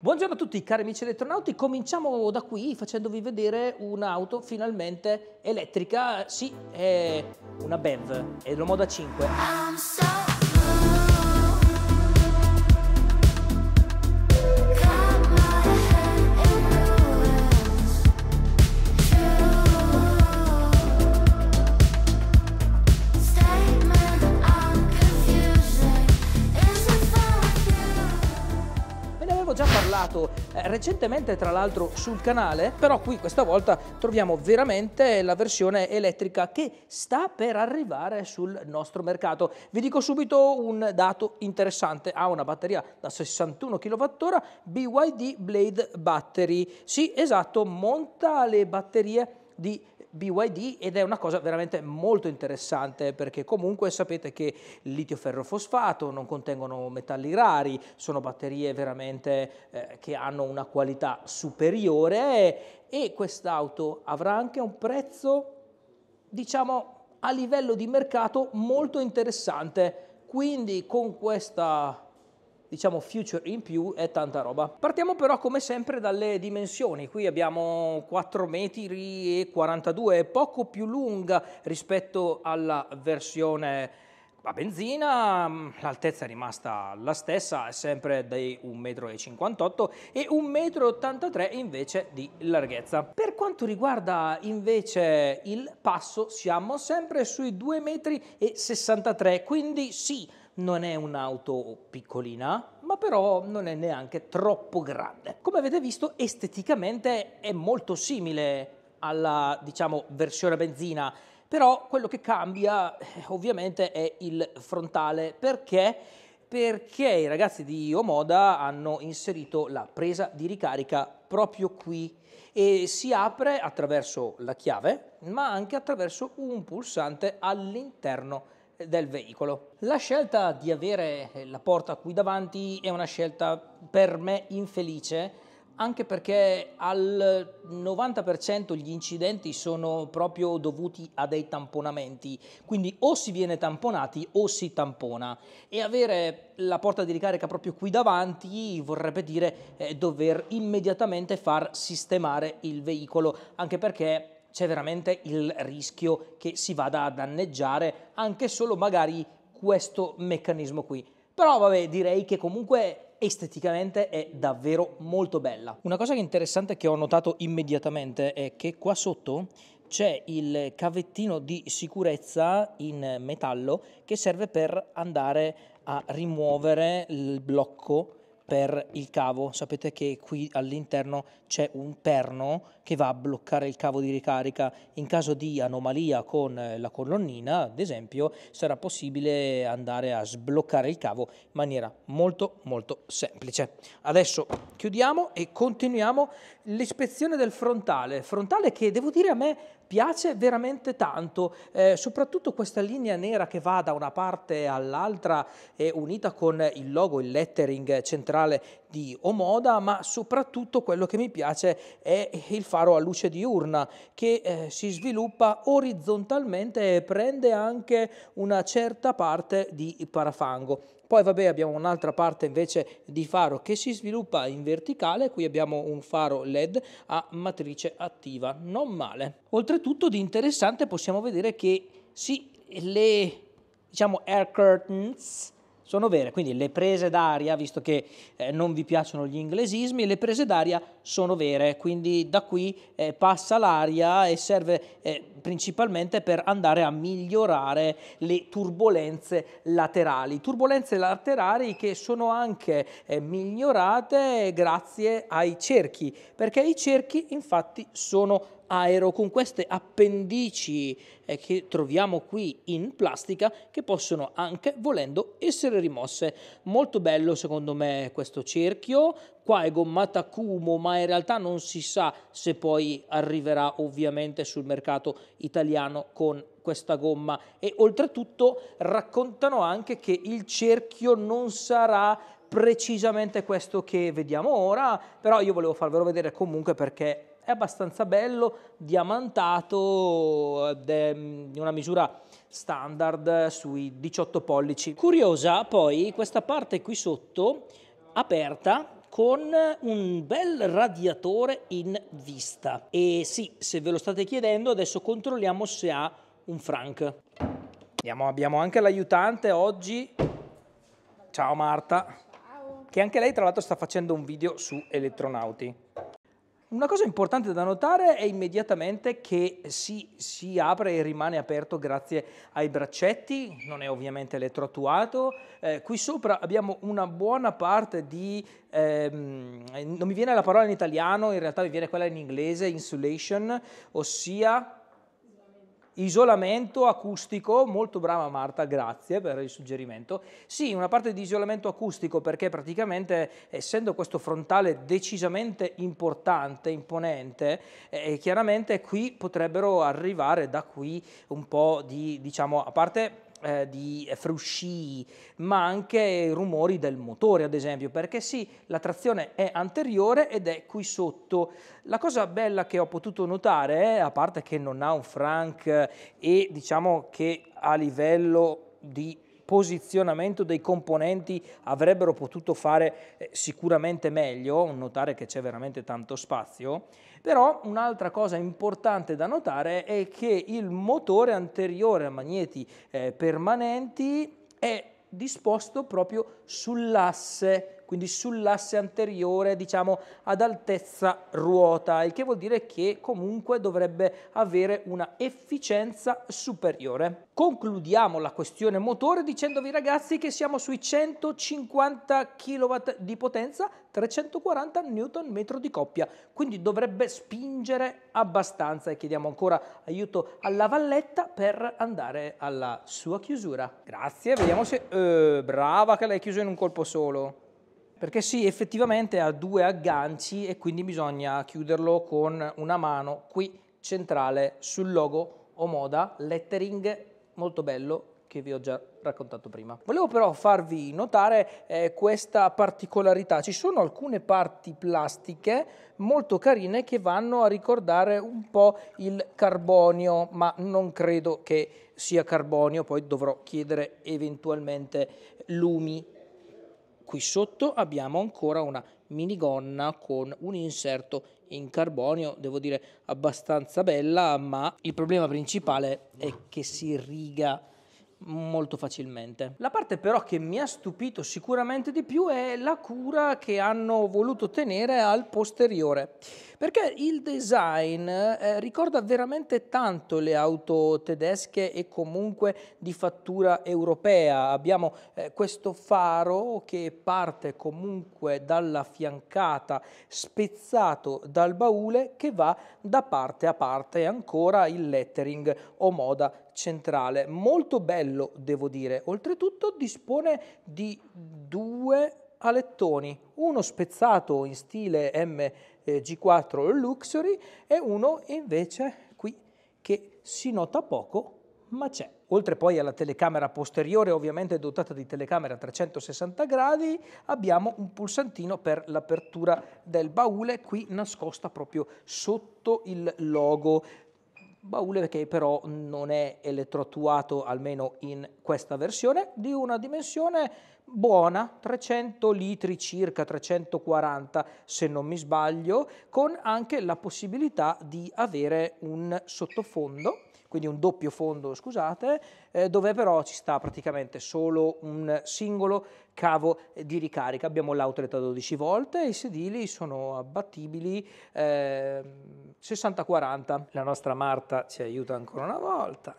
Buongiorno a tutti cari amici elettronauti, cominciamo da qui facendovi vedere un'auto finalmente elettrica, sì, è una BEV, è una Moda 5. riportato eh, recentemente tra l'altro sul canale, però qui questa volta troviamo veramente la versione elettrica che sta per arrivare sul nostro mercato. Vi dico subito un dato interessante, ha una batteria da 61 kWh BYD Blade Battery, sì esatto, monta le batterie di BYD ed è una cosa veramente molto interessante perché comunque sapete che litio ferrofosfato non contengono metalli rari, sono batterie veramente eh, che hanno una qualità superiore e quest'auto avrà anche un prezzo diciamo a livello di mercato molto interessante. Quindi con questa diciamo future in più e tanta roba. Partiamo però come sempre dalle dimensioni, qui abbiamo 4 metri e 42, poco più lunga rispetto alla versione a benzina, l'altezza è rimasta la stessa, sempre dai 1,58 m e 1,83 m invece di larghezza. Per quanto riguarda invece il passo siamo sempre sui 2,63 m, quindi sì, non è un'auto piccolina, ma però non è neanche troppo grande. Come avete visto, esteticamente è molto simile alla, diciamo, versione benzina, però quello che cambia eh, ovviamente è il frontale, perché perché i ragazzi di Omoda hanno inserito la presa di ricarica proprio qui e si apre attraverso la chiave ma anche attraverso un pulsante all'interno del veicolo. La scelta di avere eh, la porta qui davanti è una scelta per me infelice anche perché al 90% gli incidenti sono proprio dovuti a dei tamponamenti, quindi o si viene tamponati o si tampona e avere la porta di ricarica proprio qui davanti vorrebbe dire eh, dover immediatamente far sistemare il veicolo, anche perché c'è veramente il rischio che si vada a danneggiare anche solo magari questo meccanismo qui. Però vabbè, direi che comunque esteticamente è davvero molto bella. Una cosa interessante che ho notato immediatamente è che qua sotto c'è il cavettino di sicurezza in metallo che serve per andare a rimuovere il blocco per il cavo. Sapete che qui all'interno c'è un perno che va a bloccare il cavo di ricarica. In caso di anomalia con eh, la colonnina, ad esempio, sarà possibile andare a sbloccare il cavo in maniera molto molto semplice. Adesso chiudiamo e continuiamo l'ispezione del frontale, frontale che devo dire a me piace veramente tanto, eh, soprattutto questa linea nera che va da una parte all'altra eh, unita con il logo, il lettering centrale di Omoda, ma soprattutto quello che mi piace è il faro a luce diurna che eh, si sviluppa orizzontalmente e prende anche una certa parte di parafango. Poi vabbè abbiamo un'altra parte invece di faro che si sviluppa in verticale, qui abbiamo un faro LED a matrice attiva, non male. Oltretutto di interessante possiamo vedere che sì, le diciamo air curtains sono vere, quindi le prese d'aria, visto che eh, non vi piacciono gli inglesismi, le prese d'aria sono vere, quindi da qui eh, passa l'aria e serve eh, principalmente per andare a migliorare le turbulenze laterali, turbulenze laterali che sono anche eh, migliorate grazie ai cerchi, perché i cerchi infatti sono aereo con queste appendici eh, che troviamo qui in plastica che possono anche volendo essere rimosse. Molto bello secondo me questo cerchio, qua è gommata Kumo ma in realtà non si sa se poi arriverà ovviamente sul mercato italiano con questa gomma e oltretutto raccontano anche che il cerchio non sarà precisamente questo che vediamo ora, però io volevo farvelo vedere comunque perché è abbastanza bello, diamantato, mm, di una misura standard sui 18 pollici. Curiosa poi questa parte qui sotto aperta con un bel radiatore in vista e sì, se ve lo state chiedendo adesso controlliamo se ha un frank. Andiamo, abbiamo anche l'aiutante oggi. Ciao Marta che anche lei tra l'altro sta facendo un video su elettronauti. Una cosa importante da notare è immediatamente che si, si, apre e rimane aperto grazie ai braccetti, non è ovviamente elettroattuato. Eh, qui sopra abbiamo una buona parte di, ehm, non mi viene la parola in italiano, in realtà mi viene quella in inglese, insulation, ossia isolamento acustico, molto brava Marta, grazie per il suggerimento. Sì, una parte di isolamento acustico perché praticamente essendo questo frontale decisamente importante, imponente, eh, chiaramente qui potrebbero arrivare da qui un po' di, diciamo, a parte eh, di frusci, ma anche rumori del motore, ad esempio, perché sì, la trazione è anteriore ed è qui sotto. La cosa bella che ho potuto notare, eh, a parte che non ha un frank e diciamo che a livello di posizionamento dei componenti avrebbero potuto fare eh, sicuramente meglio, notare che c'è veramente tanto spazio, però un'altra cosa importante da notare è che il motore anteriore a magneti eh, permanenti è disposto proprio sull'asse quindi sull'asse anteriore diciamo ad altezza ruota, il che vuol dire che comunque dovrebbe avere una efficienza superiore. Concludiamo la questione motore dicendovi ragazzi che siamo sui 150 kW di potenza, 340 Nm di coppia, quindi dovrebbe spingere abbastanza e chiediamo ancora aiuto alla valletta per andare alla sua chiusura. Grazie, vediamo se... Eh, brava che l'hai chiuso in un colpo solo. Perché sì, effettivamente ha due agganci e quindi bisogna chiuderlo con una mano qui centrale sul logo Omoda, lettering molto bello che vi ho già raccontato prima. Volevo però farvi notare eh, questa particolarità. Ci sono alcune parti plastiche molto carine che vanno a ricordare un po' il carbonio, ma non credo che sia carbonio, poi dovrò chiedere eventualmente lumi Qui sotto abbiamo ancora una minigonna con un inserto in carbonio, devo dire abbastanza bella, ma il problema principale è che si riga molto facilmente. La parte però che mi ha stupito sicuramente di più è la cura che hanno voluto tenere al posteriore, perché il design eh, ricorda veramente tanto le auto tedesche e comunque di fattura europea. Abbiamo eh, questo faro che parte comunque dalla fiancata, spezzato dal baule che va da parte a parte e ancora il lettering o moda centrale, molto bello devo dire, oltretutto dispone di due alettoni, uno spezzato in stile MG4 eh, Luxury e uno invece qui che si nota poco ma c'è. Oltre poi alla telecamera posteriore, ovviamente dotata di telecamera a 360 gradi, abbiamo un pulsantino per l'apertura del baule, qui nascosta proprio sotto il logo baule che però non è elettroattuato almeno in questa versione, di una dimensione buona, 300 litri circa, 340 se non mi sbaglio, con anche la possibilità di avere un sottofondo quindi un doppio fondo, scusate, eh, dove però ci sta praticamente solo un singolo cavo di ricarica. Abbiamo l'outlet a 12 volt e i sedili sono abbattibili eh, 60-40. La nostra Marta ci aiuta ancora una volta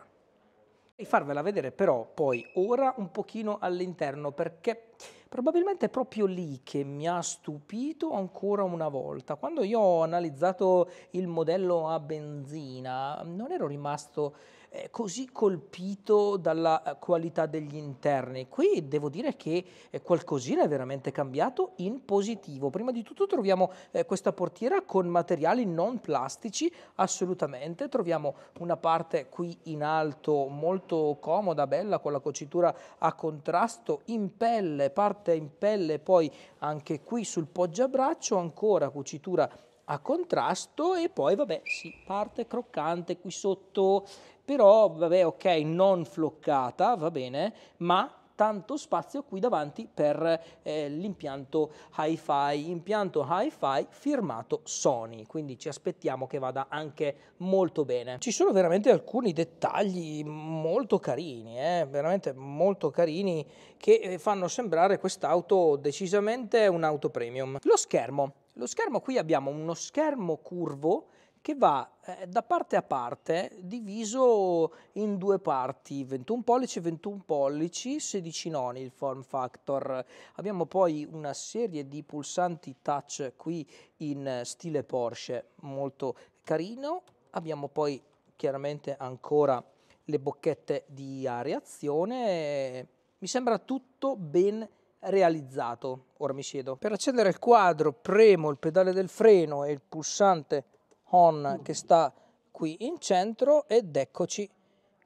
e farvela vedere però poi ora un pochino all'interno perché probabilmente è proprio lì che mi ha stupito ancora una volta. Quando io ho analizzato il modello a benzina non ero rimasto eh, così colpito dalla eh, qualità degli interni. Qui devo dire che eh, qualcosina è veramente cambiato in positivo. Prima di tutto troviamo questa portiera con materiali non plastici assolutamente, troviamo una parte qui in alto molto comoda, bella, con la cocitura a contrasto in pelle, parte in pelle, poi anche qui sul poggiabraccio ancora cucitura a contrasto e poi vabbè si parte croccante qui sotto però vabbè ok, non floccata, va bene, ma tanto spazio qui davanti per eh, l'impianto hi-fi, impianto hi-fi firmato Sony, quindi ci aspettiamo che vada anche molto bene. Ci sono veramente alcuni dettagli molto carini, eh, veramente molto carini che eh, fanno sembrare quest'auto decisamente un'auto premium. Lo schermo, lo schermo qui abbiamo uno schermo curvo che va eh, da parte a parte diviso in due parti, 21 pollici, 21 pollici, 16 noni il form factor. Abbiamo poi una serie di pulsanti touch qui in stile Porsche, molto carino. Abbiamo poi chiaramente ancora le bocchette di areazione. Mi sembra tutto ben realizzato. Ora mi siedo. Per accendere il quadro premo il pedale del freno e il pulsante on che sta qui in centro ed eccoci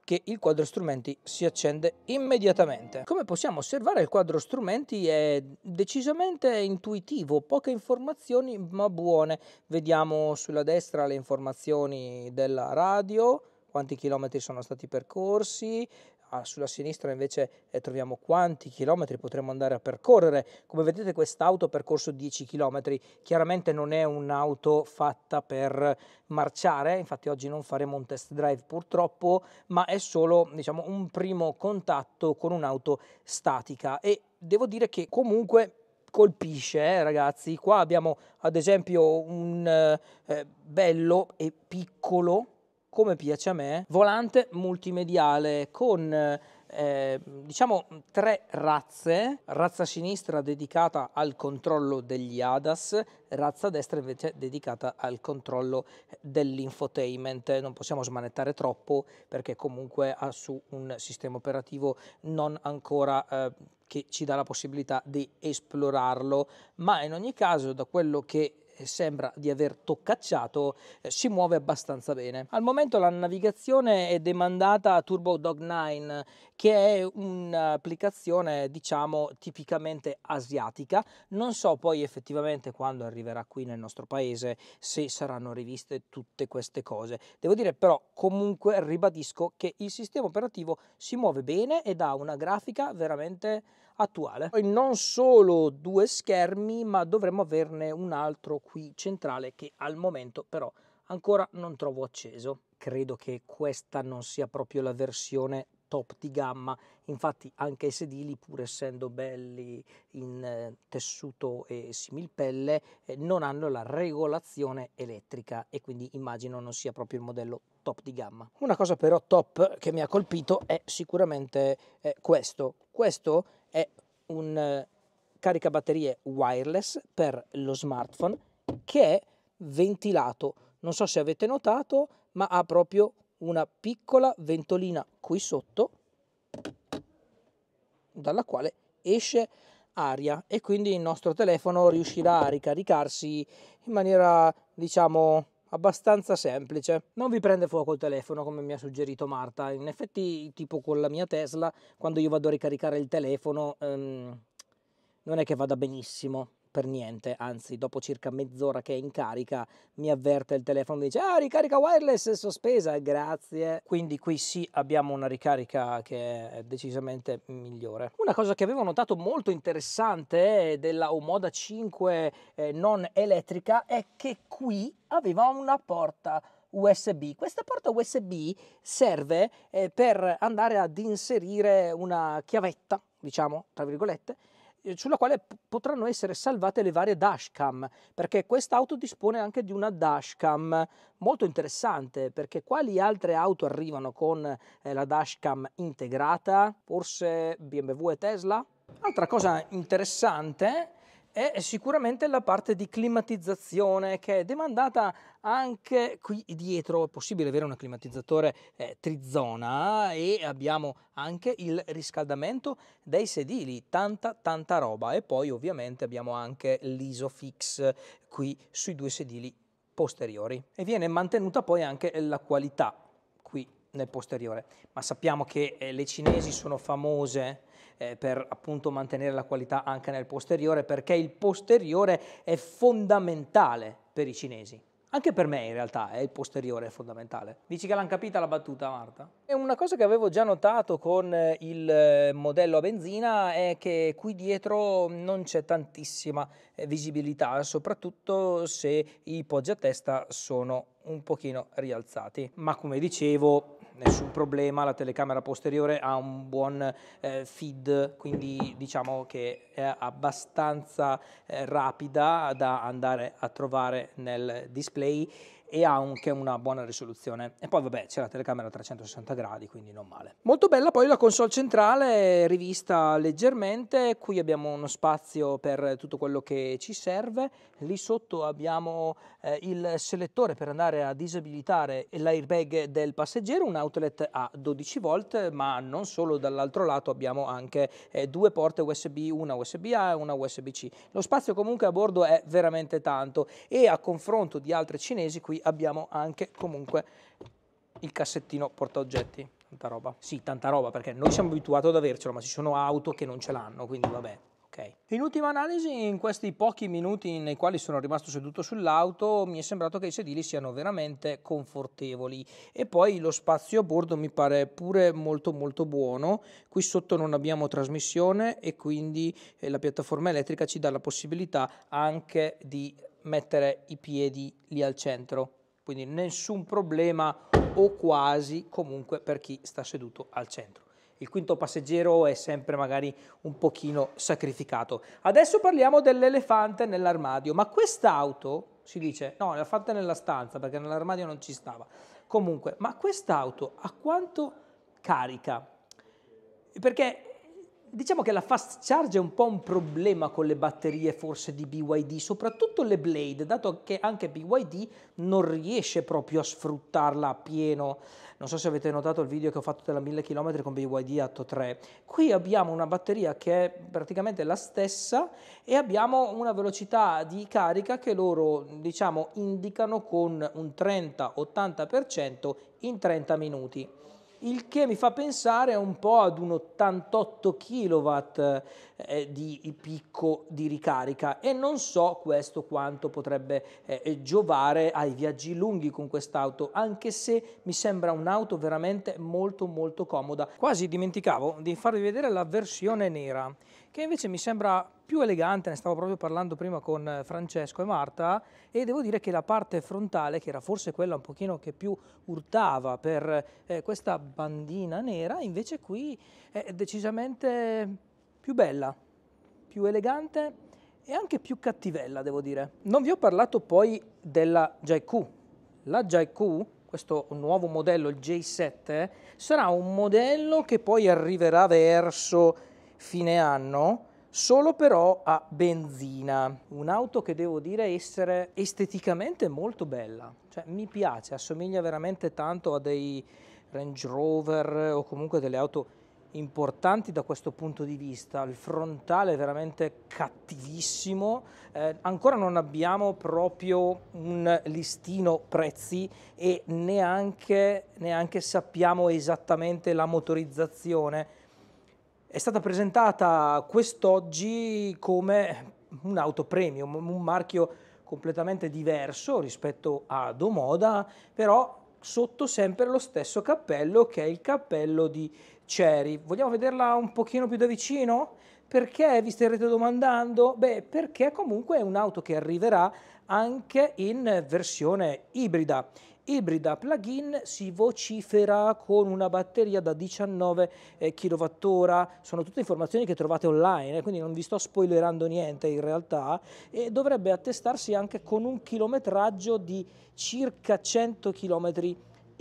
che il quadro strumenti si accende immediatamente. Come possiamo osservare il quadro strumenti è decisamente intuitivo, poche informazioni ma buone. Vediamo sulla destra le informazioni della radio, quanti chilometri sono stati percorsi, Ah, sulla sinistra invece eh, troviamo quanti chilometri potremmo andare a percorrere. Come vedete quest'auto ha percorso 10 chilometri, chiaramente non è un'auto fatta per marciare, infatti oggi non faremo un test drive purtroppo, ma è solo diciamo, un primo contatto con un'auto statica e devo dire che comunque colpisce, eh, ragazzi. Qua abbiamo ad esempio un eh, bello e piccolo come piace a me, volante multimediale con eh, diciamo tre razze, razza sinistra dedicata al controllo degli ADAS, razza destra invece dedicata al controllo dell'infotainment, non possiamo smanettare troppo perché comunque ha su un sistema operativo non ancora eh, che ci dà la possibilità di esplorarlo, ma in ogni caso da quello che sembra di aver toccacciato eh, si muove abbastanza bene. Al momento la navigazione è demandata a Turbo Dog 9 che è un'applicazione diciamo tipicamente asiatica. Non so poi effettivamente quando arriverà qui nel nostro paese se saranno riviste tutte queste cose. Devo dire però comunque ribadisco che il sistema operativo si muove bene ed ha una grafica veramente attuale. Poi non solo due schermi ma dovremmo averne un altro qui centrale che al momento però ancora non trovo acceso. Credo che questa non sia proprio la versione top di gamma, infatti anche i sedili pur essendo belli in eh, tessuto e similpelle eh, non hanno la regolazione elettrica e quindi immagino non sia proprio il modello top di gamma. Una cosa però top che mi ha colpito è sicuramente eh, questo. Questo è un caricabatterie wireless per lo smartphone che è ventilato. Non so se avete notato, ma ha proprio una piccola ventolina qui sotto dalla quale esce aria e quindi il nostro telefono riuscirà a ricaricarsi in maniera diciamo abbastanza semplice. Non vi prende fuoco il telefono come mi ha suggerito Marta. In effetti, tipo con la mia Tesla, quando io vado a ricaricare il telefono, ehm, non è che vada benissimo per niente, anzi dopo circa mezz'ora che è in carica mi avverte il telefono e dice ah ricarica wireless è sospesa, grazie. Quindi qui sì abbiamo una ricarica che è decisamente migliore. Una cosa che avevo notato molto interessante eh, della Omoda 5 eh, non elettrica è che qui aveva una porta USB. Questa porta USB serve eh, per andare ad inserire una chiavetta, diciamo, tra virgolette, eh, sulla quale potranno essere salvate le varie dashcam, perché quest'auto dispone anche di una dashcam molto interessante, perché quali altre auto arrivano con eh, la dashcam integrata? Forse BMW e Tesla? Altra cosa interessante è sicuramente la parte di climatizzazione che è demandata anche qui dietro. È possibile avere un climatizzatore eh, trizona e abbiamo anche il riscaldamento dei sedili, tanta tanta roba. E poi ovviamente abbiamo anche l'isofix qui sui due sedili posteriori e viene mantenuta poi anche la qualità qui nel posteriore. Ma sappiamo che eh, le cinesi sono famose eh, per appunto mantenere la qualità anche nel posteriore, perché il posteriore è fondamentale per i cinesi. Anche per me in realtà è il posteriore fondamentale. Dici che l'hanno capita la battuta Marta? È una cosa che avevo già notato con eh, il eh, modello a benzina è che qui dietro non c'è tantissima eh, visibilità, soprattutto se i poggi a testa sono un pochino rialzati. Ma come dicevo, nessun problema, la telecamera posteriore ha un buon eh, feed, quindi diciamo che è abbastanza eh, rapida da andare a trovare nel display e ha anche una buona risoluzione. E poi vabbè c'è la telecamera a 360 gradi, quindi non male. Molto bella poi la console centrale, rivista leggermente, qui abbiamo uno spazio per tutto quello che ci serve, lì sotto abbiamo eh, il selettore per andare a disabilitare l'airbag del passeggero, un outlet a 12 volt, ma non solo, dall'altro lato abbiamo anche eh, due porte USB, una USB-A e una USB-C. Lo spazio comunque a bordo è veramente tanto e a confronto di altre cinesi qui abbiamo anche comunque il cassettino porta oggetti. Tanta roba. Sì, tanta roba perché noi siamo abituati ad avercelo, ma ci sono auto che non ce l'hanno, quindi vabbè. Okay. In ultima analisi, in questi pochi minuti nei quali sono rimasto seduto sull'auto, mi è sembrato che i sedili siano veramente confortevoli e poi lo spazio a bordo mi pare pure molto molto buono. Qui sotto non abbiamo trasmissione e quindi eh, la piattaforma elettrica ci dà la possibilità anche di mettere i piedi lì al centro, quindi nessun problema o quasi comunque per chi sta seduto al centro. Il quinto passeggero è sempre magari un pochino sacrificato. Adesso parliamo dell'elefante nell'armadio, ma quest'auto si dice no, l'ha fatta nella stanza perché nell'armadio non ci stava. Comunque, ma quest'auto a quanto carica? Perché Diciamo che la fast charge è un po' un problema con le batterie forse di BYD, soprattutto le Blade, dato che anche BYD non riesce proprio a sfruttarla a pieno. Non so se avete notato il video che ho fatto della 1000 km con BYD Atto 3. Qui abbiamo una batteria che è praticamente la stessa e abbiamo una velocità di carica che loro diciamo indicano con un 30-80% in 30 minuti il che mi fa pensare un po' ad un 88 kW eh, di picco di ricarica e non so questo quanto potrebbe eh, eh, giovare ai viaggi lunghi con quest'auto, anche se mi sembra un'auto veramente molto molto comoda. Quasi dimenticavo di farvi vedere la versione nera, che invece mi sembra più elegante, ne stavo proprio parlando prima con eh, Francesco e Marta e devo dire che la parte frontale, che era forse quella un pochino che più urtava per eh, questa bandina nera, invece qui è decisamente più bella, più elegante e anche più cattivella, devo dire. Non vi ho parlato poi della JQ. La JQ questo nuovo modello, il J7, sarà un modello che poi arriverà verso fine anno solo però a benzina. Un'auto che devo dire essere esteticamente molto bella, cioè mi piace, assomiglia veramente tanto a dei Range Rover o comunque delle auto importanti da questo punto di vista, il frontale è veramente cattivissimo, eh, ancora non abbiamo proprio un listino prezzi e neanche, neanche sappiamo esattamente la motorizzazione è stata presentata quest'oggi come un'auto premium, un marchio completamente diverso rispetto a Domoda, però sotto sempre lo stesso cappello che è il cappello di Cherry. Vogliamo vederla un pochino più da vicino? Perché vi starete domandando? Beh, perché comunque è un'auto che arriverà anche in versione ibrida ibrida plug-in si vocifera con una batteria da 19 eh, kWh, sono tutte informazioni che trovate online, eh, quindi non vi sto spoilerando niente in realtà, e dovrebbe attestarsi anche con un chilometraggio di circa 100 km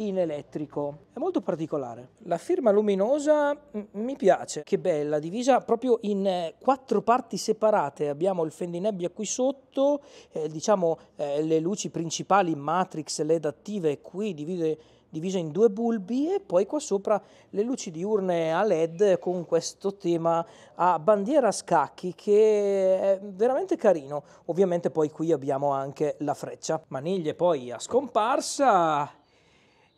in elettrico. È molto particolare. La firma luminosa mi piace, che bella, divisa proprio in eh, quattro parti separate. Abbiamo il fendinebbia qui sotto, eh, diciamo eh, le luci principali matrix LED attive qui divide diviso in due bulbi e poi qua sopra le luci diurne a led con questo tema a bandiera a scacchi che è veramente carino. Ovviamente poi qui abbiamo anche la freccia, maniglie poi a scomparsa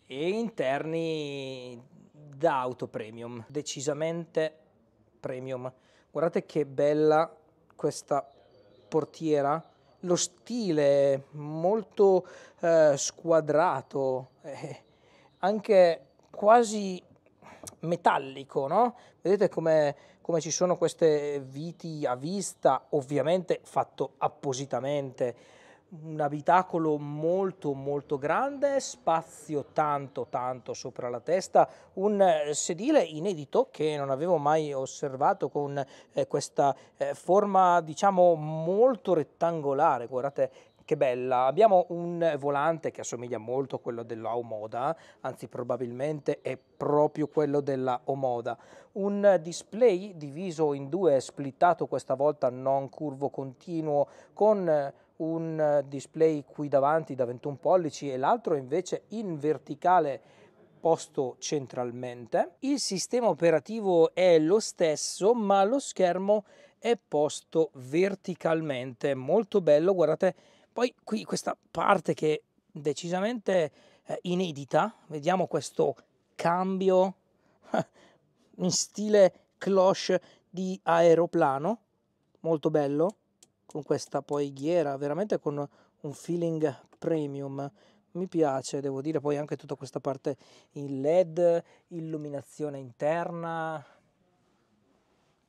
e interni da auto premium, decisamente premium. Guardate che bella questa portiera, lo stile molto eh, squadrato, eh, anche quasi metallico, no? Vedete come, come ci sono queste viti a vista, ovviamente fatto appositamente un abitacolo molto molto grande, spazio tanto tanto sopra la testa, un eh, sedile inedito che non avevo mai osservato con eh, questa eh, forma diciamo molto rettangolare, guardate che bella, abbiamo un volante che assomiglia molto a quello della Omoda, anzi probabilmente è proprio quello della Omoda, un display diviso in due, splittato questa volta non curvo continuo, con eh, un display qui davanti da 21 pollici e l'altro invece in verticale posto centralmente. Il sistema operativo è lo stesso ma lo schermo è posto verticalmente, molto bello, guardate poi qui questa parte che decisamente eh, inedita, vediamo questo cambio in stile cloche di aeroplano, molto bello con questa poi ghiera, veramente con un feeling premium. Mi piace, devo dire, poi anche tutta questa parte in LED, illuminazione interna.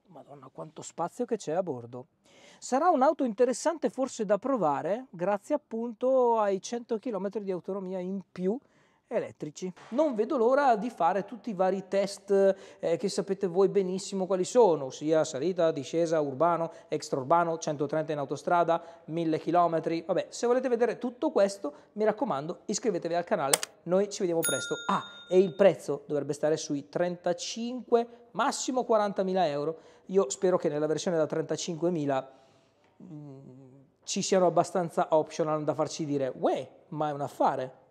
Madonna, quanto spazio che c'è a bordo. Sarà un'auto interessante forse da provare, grazie appunto ai 100 km di autonomia in più elettrici. Non vedo l'ora di fare tutti i vari test eh, che sapete voi benissimo quali sono, ossia salita, discesa, urbano, extraurbano, 130 in autostrada, 1000 km. Vabbè, se volete vedere tutto questo, mi raccomando, iscrivetevi al canale, noi ci vediamo presto. Ah, e il prezzo dovrebbe stare sui 35, massimo 40.000 euro. Io spero che nella versione da 35.000 mh, mm, ci siano abbastanza optional da farci dire, uè, ma è un affare.